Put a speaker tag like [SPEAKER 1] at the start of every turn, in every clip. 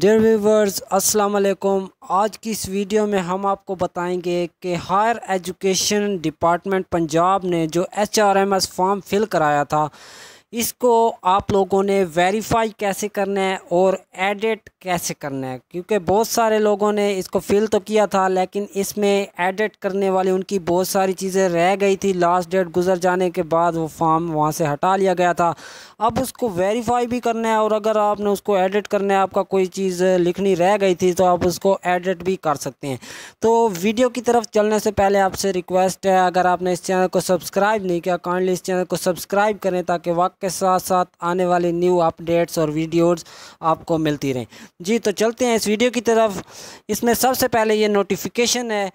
[SPEAKER 1] dare viewers अस्सलाम वालेकुम आज की इस वीडियो में हम आपको बताएंगे कि हायर एजुकेशन डिपार्टमेंट पंजाब ने जो H R M S form fill कराया था इसको आप लोगों ने वेरीफाई कैसे करना है और एडिट कैसे करना है क्योंकि बहुत सारे लोगों ने इसको फिल तो किया था लेकिन इसमें एडिट करने वाली उनकी बहुत सारी चीज़ें रह गई थी लास्ट डेट गुजर जाने के बाद वो फॉर्म वहाँ से हटा लिया गया था अब उसको वेरीफाई भी करना है और अगर आपने उसको एडिट करना है आपका कोई चीज़ लिखनी रह गई थी तो आप उसको एडिट भी कर सकते हैं तो वीडियो की तरफ चलने से पहले आपसे रिक्वेस्ट है अगर आपने इस चैनल को सब्सक्राइब नहीं किया काइंडली इस चैनल को सब्सक्राइब करें ताकि वक्त के साथ साथ आने वाली न्यू अपडेट्स और वीडियोज़ आपको मिलती रहें जी तो चलते हैं इस वीडियो की तरफ इसमें सबसे पहले ये नोटिफिकेशन है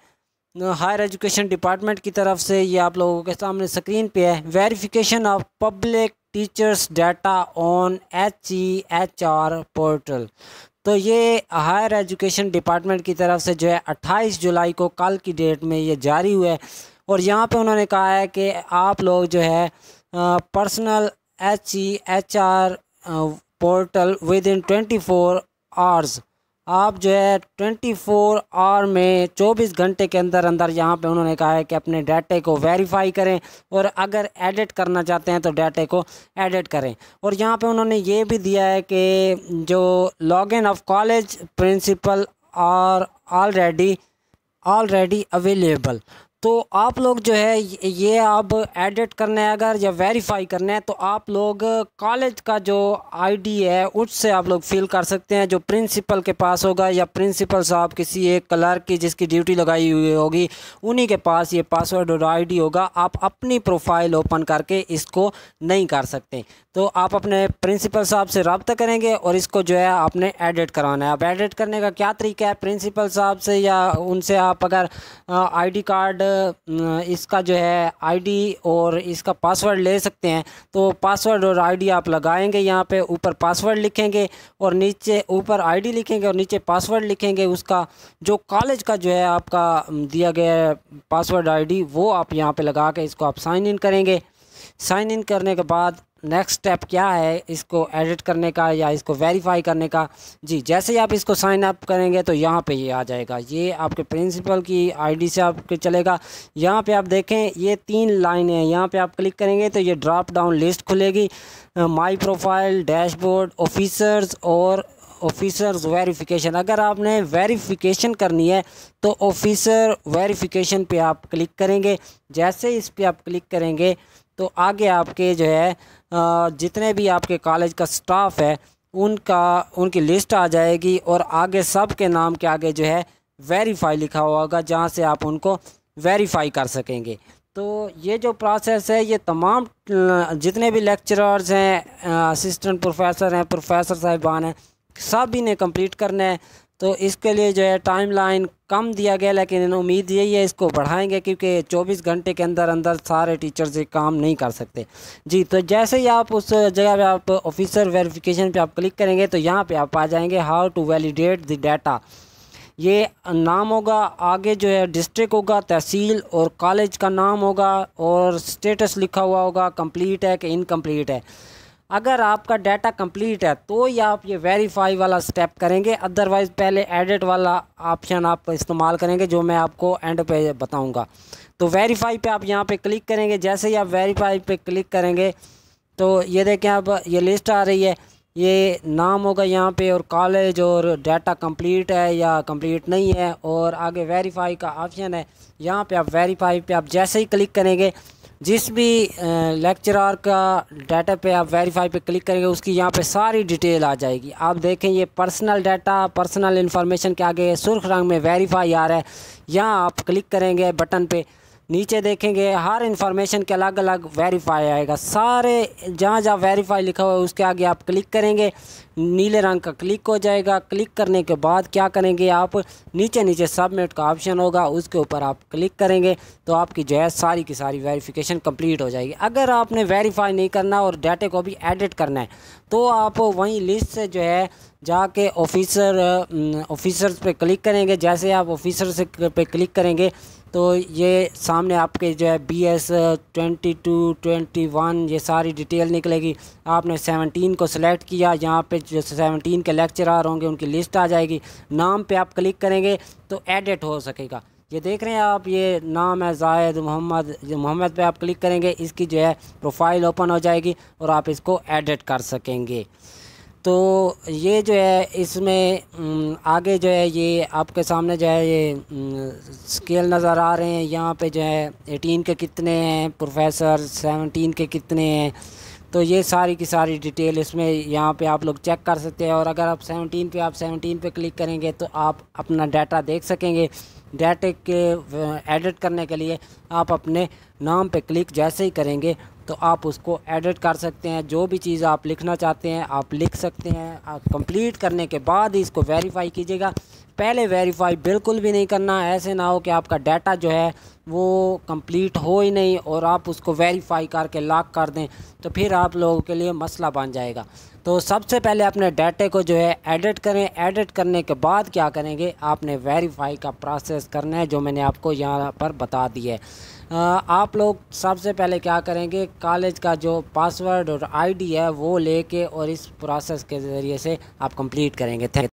[SPEAKER 1] हायर एजुकेशन डिपार्टमेंट की तरफ से ये आप लोगों के सामने स्क्रीन पे है verification of public teachers data on H E H R portal तो ये हायर एजुकेशन डिपार्टमेंट की तरफ से जो है 28 जुलाई को कल की डेट में ये जारी हुआ है और यहाँ पे उन्होंने कहा है कि आप लोग जो है personal H E H R portal within twenty four hours आप जो है ट्वेंटी फोर आवर में चौबीस घंटे के अंदर अंदर यहाँ पे उन्होंने कहा है कि अपने डाटे को वेरीफाई करें और अगर एडिट करना चाहते हैं तो डाटे को एडिट करें और यहाँ पे उन्होंने ये भी दिया है कि जो लॉगिन ऑफ कॉलेज प्रिंसिपल और ऑलरेडी ऑलरेडी अवेलेबल तो आप लोग जो है ये अब एडिट करना है अगर या वेरीफाई करना है तो आप लोग कॉलेज का जो आईडी है उससे आप लोग फिल कर सकते हैं जो प्रिंसिपल के पास होगा या प्रिंसिपल साहब किसी एक क्लर्क की जिसकी ड्यूटी लगाई हुई होगी उन्हीं के पास ये पासवर्ड और आईडी होगा आप अपनी प्रोफाइल ओपन करके इसको नहीं कर सकते तो आप अपने प्रिंसिपल साहब से रबता करेंगे और इसको जो है आपने एडिट करवाना है अब एडिट करने का क्या तरीका है प्रिंसिपल साहब से या उनसे आप अगर आईडी कार्ड इसका जो है आईडी और इसका पासवर्ड ले सकते हैं तो पासवर्ड और आईडी आप लगाएंगे यहाँ पे ऊपर पासवर्ड लिखेंगे और नीचे ऊपर आईडी लिखेंगे और नीचे पासवर्ड लिखेंगे उसका जो कॉलेज का जो है आपका दिया गया पासवर्ड आईडी वो आप यहाँ पे लगा के इसको आप साइन इन करेंगे साइन इन करने के बाद नेक्स्ट स्टेप क्या है इसको एडिट करने का या इसको वेरीफाई करने का जी जैसे ही आप इसको साइन अप करेंगे तो यहाँ पे ये आ जाएगा ये आपके प्रिंसिपल की आईडी से आपके चलेगा यहाँ पे आप देखें ये तीन लाइन है यहाँ पे आप क्लिक करेंगे तो ये ड्रॉप डाउन लिस्ट खुलेगी माई प्रोफाइल डैशबोर्ड ऑफिसर्स और ऑफिसर्स वेरिफिकेशन अगर आपने वेरिफिकेशन करनी है तो ऑफिसर वेरिफिकेशन पे आप क्लिक करेंगे जैसे इस पे आप क्लिक करेंगे तो आगे आपके जो है जितने भी आपके कॉलेज का स्टाफ है उनका उनकी लिस्ट आ जाएगी और आगे सब के नाम के आगे जो है वेरीफाई लिखा होगा जहाँ से आप उनको वेरीफाई कर सकेंगे तो ये जो प्रोसेस है ये तमाम जितने भी लेक्चरर्स हैं असिस्टेंट प्रोफेसर हैं प्रोफेसर साहिबान हैं सब इन्हें कंप्लीट करना है तो इसके लिए जो है टाइम लाइन कम दिया गया लेकिन उम्मीद यही है इसको बढ़ाएंगे क्योंकि 24 घंटे के अंदर अंदर सारे टीचर्स ये काम नहीं कर सकते जी तो जैसे ही आप उस जगह पे आप ऑफिसर वेरिफिकेशन पे आप क्लिक करेंगे तो यहाँ पे आप आ जाएंगे how to validate the data ये नाम होगा आगे जो है डिस्ट्रिक्ट होगा तहसील और कॉलेज का नाम होगा और स्टेटस लिखा हुआ होगा कम्प्लीट है कि इनकम्प्लीट है अगर आपका डाटा कंप्लीट है तो ही आप ये वेरीफाई वाला स्टेप करेंगे अदरवाइज़ पहले एडिट वाला ऑप्शन आप इस्तेमाल करेंगे जो मैं आपको एंड पे बताऊंगा तो वेरीफाई पे आप यहाँ पे क्लिक करेंगे जैसे ही आप वेरीफाई पे क्लिक करेंगे तो ये देखें अब ये लिस्ट आ रही है ये नाम होगा यहाँ पे और कॉलेज और डाटा कंप्लीट है या कंप्लीट नहीं है और आगे वेरीफाई का ऑप्शन है यहाँ पे आप वेरीफाई पे आप जैसे ही क्लिक करेंगे जिस भी लेक्चरर का डाटा पे आप वेरीफाई पे क्लिक करेंगे उसकी यहाँ पे सारी डिटेल आ जाएगी आप देखें ये पर्सनल डाटा पर्सनल इन्फॉर्मेशन के आगे सुर्ख रंग में वेरीफाई आ रहा है यहाँ आप क्लिक करेंगे बटन पे नीचे देखेंगे हर इन्फॉर्मेशन के अलग अलग वेरीफाई आएगा सारे जहाँ जहाँ वेरीफाई लिखा हुआ है उसके आगे आप क्लिक करेंगे नीले रंग का क्लिक हो जाएगा क्लिक करने के बाद क्या करेंगे आप नीचे नीचे सबमिट का ऑप्शन होगा उसके ऊपर आप क्लिक करेंगे तो आपकी जो है सारी की सारी वेरीफिकेशन कंप्लीट हो जाएगी अगर आपने वेरीफाई नहीं करना और डाटे को भी एडिट करना है तो आप वहीं लिस्ट से जो है जाके ऑफिसर ऑफिसर्स पे क्लिक करेंगे जैसे आप ऑफिसर्स पे क्लिक करेंगे तो ये सामने आपके जो है B S twenty two twenty one ये सारी डिटेल निकलेगी आपने सेवनटीन को सिलेक्ट किया यहाँ पे जो सेवनटीन के लेक्चरार होंगे उनकी लिस्ट आ जाएगी नाम पे आप क्लिक करेंगे तो एडिट हो सकेगा ये देख रहे हैं आप ये नाम है जायद मोहम्मद मोहम्मद पे आप क्लिक करेंगे इसकी जो है प्रोफाइल ओपन हो जाएगी और आप इसको एडिट कर सकेंगे तो ये जो है इसमें आगे जो है ये आपके सामने जो है ये स्केल नज़र आ रहे हैं यहाँ पे जो है एटीन के कितने हैं प्रोफेसर सेवनटीन के कितने हैं तो ये सारी की सारी डिटेल इसमें यहाँ पे आप लोग चेक कर सकते हैं और अगर आप सेवनटीन पे आप सेवनटीन पे क्लिक करेंगे तो आप अपना डाटा देख सकेंगे डाटे के एडिट करने के लिए आप अपने नाम पे क्लिक जैसे ही करेंगे तो आप उसको एडिट कर सकते हैं जो भी चीज़ आप लिखना चाहते हैं आप लिख सकते हैं कंप्लीट करने के बाद ही इसको वेरीफाई कीजिएगा पहले वेरीफाई बिल्कुल भी नहीं करना ऐसे ना हो कि आपका डाटा जो है वो कंप्लीट हो ही नहीं और आप उसको वेरीफाई करके लॉक कर दें तो फिर आप लोगों के लिए मसला बन जाएगा तो सबसे पहले अपने डाटे को जो है एडिट करें एडिट करने के बाद क्या करेंगे आपने वेरीफाई का प्रोसेस करना है जो मैंने आपको यहाँ पर बता दिया है आप लोग सबसे पहले क्या करेंगे कॉलेज का जो पासवर्ड और आईडी है वो लेके और इस प्रोसेस के ज़रिए से आप कंप्लीट करेंगे थैंक